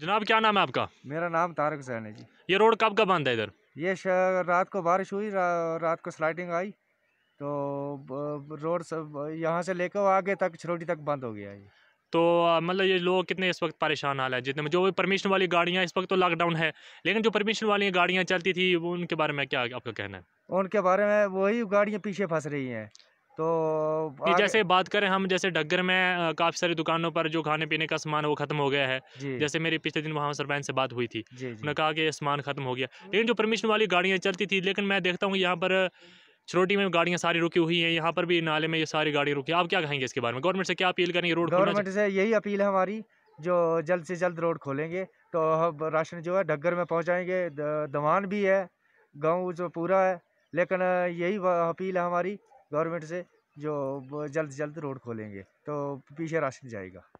जनाब क्या नाम है आपका मेरा नाम तारक हुसैन है जी ये रोड कब का बंद है इधर ये रात को बारिश हुई रा, रात को स्लाइडिंग आई तो रोड सब यहाँ से लेकर आगे तक छरोटी तक बंद हो गया है तो मतलब ये लोग कितने इस वक्त परेशान हाल है जितने जो भी परमिशन वाली गाड़ियाँ इस वक्त तो लॉकडाउन है लेकिन जो परमिशन वाली गाड़ियाँ चलती थी वो उनके बारे में क्या आपका कहना है उनके बारे में वही गाड़ियाँ पीछे फंस रही हैं तो जैसे बात करें हम जैसे डगर में काफ़ी सारी दुकानों पर जो खाने पीने का सामान वो खत्म हो गया है जैसे मेरी पिछले दिन वहाँ सरपंच से बात हुई थी उन्होंने कहा कि ये सामान खत्म हो गया लेकिन जो परमिशन वाली गाड़ियाँ चलती थी लेकिन मैं देखता हूँ यहाँ पर छोटी में गाड़ियाँ सारी रुकी हुई हैं यहाँ पर भी नाले में ये सारी गाड़ी रुकी आप क्या कहेंगे इसके बारे में गवर्नमेंट से क्या अपील करेंगे रोड गवर्नमेंट से यही अपील है हमारी जो जल्द से जल्द रोड खोलेंगे तो हम राशन जो है डगर में पहुँचाएंगे दवान भी है गाँव जो पूरा है लेकिन यही अपील है हमारी गवर्नमेंट से जो जल्द से जल्द रोड खोलेंगे तो पीछे राशन जाएगा